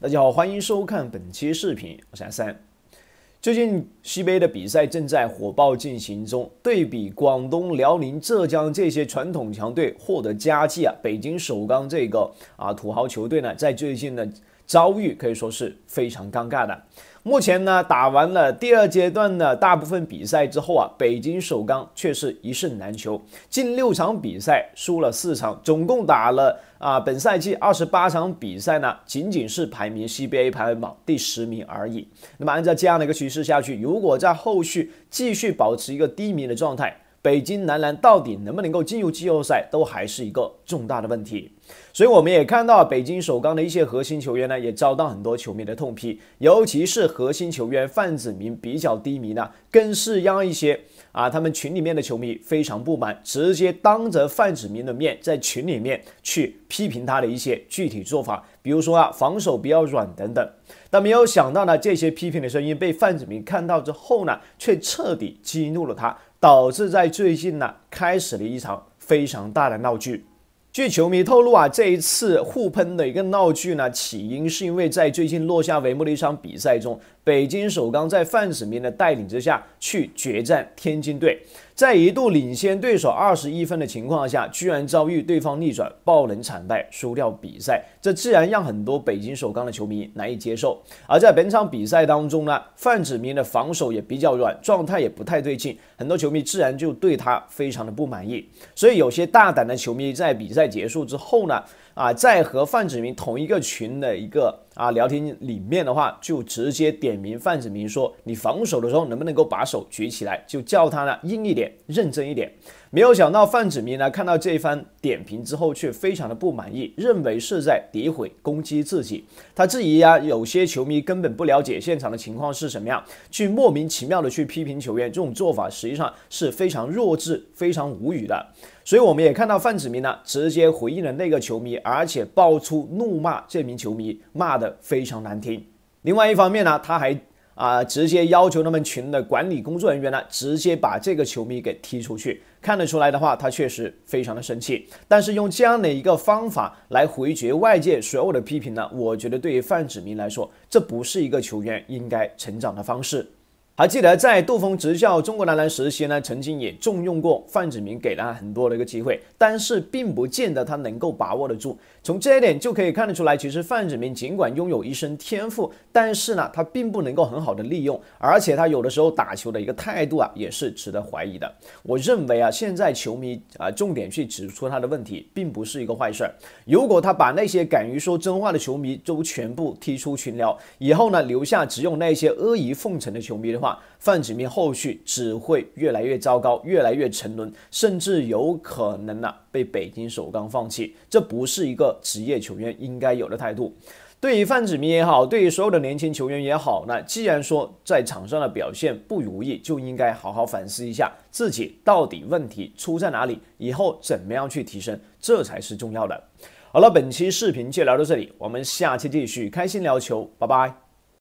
大家好，欢迎收看本期视频，我是阿三。最近西杯的比赛正在火爆进行中，对比广东、辽宁、浙江这些传统强队获得佳绩啊，北京首钢这个啊土豪球队呢，在最近的遭遇可以说是非常尴尬的。目前呢，打完了第二阶段的大部分比赛之后啊，北京首钢却是一胜难求，近六场比赛输了四场，总共打了啊本赛季二十八场比赛呢，仅仅是排名 CBA 排行榜第十名而已。那么按照这样的一个趋势下去，如果在后续继续保持一个低迷的状态，北京男篮到底能不能够进入季后赛，都还是一个重大的问题。所以我们也看到，北京首钢的一些核心球员呢，也遭到很多球迷的痛批，尤其是核心球员范子铭比较低迷呢，更是让一些啊他们群里面的球迷非常不满，直接当着范子铭的面，在群里面去批评他的一些具体做法，比如说啊防守比较软等等。但没有想到呢，这些批评的声音被范子铭看到之后呢，却彻底激怒了他，导致在最近呢，开始了一场非常大的闹剧。据球迷透露啊，这一次互喷的一个闹剧呢，起因是因为在最近落下帷幕的一场比赛中。北京首钢在范子铭的带领之下去决战天津队，在一度领先对手二十一分的情况下，居然遭遇对方逆转爆冷惨败，输掉比赛，这自然让很多北京首钢的球迷难以接受。而在本场比赛当中呢，范子铭的防守也比较软，状态也不太对劲，很多球迷自然就对他非常的不满意。所以有些大胆的球迷在比赛结束之后呢，啊，在和范子铭同一个群的一个。啊，聊天里面的话就直接点名范子铭说：“你防守的时候能不能够把手举起来？就叫他呢硬一点，认真一点。”没有想到范子铭呢看到这一番点评之后却非常的不满意，认为是在诋毁攻击自己。他质疑呀，有些球迷根本不了解现场的情况是什么样，去莫名其妙的去批评球员，这种做法实际上是非常弱智，非常无语的。所以我们也看到范子铭呢直接回应了那个球迷，而且爆出怒骂这名球迷，骂的。非常难听。另外一方面呢，他还啊直接要求他们群的管理工作人员呢，直接把这个球迷给踢出去。看得出来的话，他确实非常的生气。但是用这样的一个方法来回绝外界所有的批评呢，我觉得对于范志明来说，这不是一个球员应该成长的方式。还记得在杜峰执教中国男篮时期呢，曾经也重用过范子铭，给了他很多的一个机会，但是并不见得他能够把握得住。从这一点就可以看得出来，其实范子铭尽管拥有一身天赋，但是呢，他并不能够很好的利用，而且他有的时候打球的一个态度啊，也是值得怀疑的。我认为啊，现在球迷啊，重点去指出他的问题，并不是一个坏事儿。如果他把那些敢于说真话的球迷都全部踢出群聊，以后呢，留下只有那些阿谀奉承的球迷的话，范子明后续只会越来越糟糕，越来越沉沦，甚至有可能呢？被北京首钢放弃。这不是一个职业球员应该有的态度。对于范子铭也好，对于所有的年轻球员也好那既然说在场上的表现不如意，就应该好好反思一下自己到底问题出在哪里，以后怎么样去提升，这才是重要的。好了，本期视频就聊到这里，我们下期继续开心聊球，拜拜。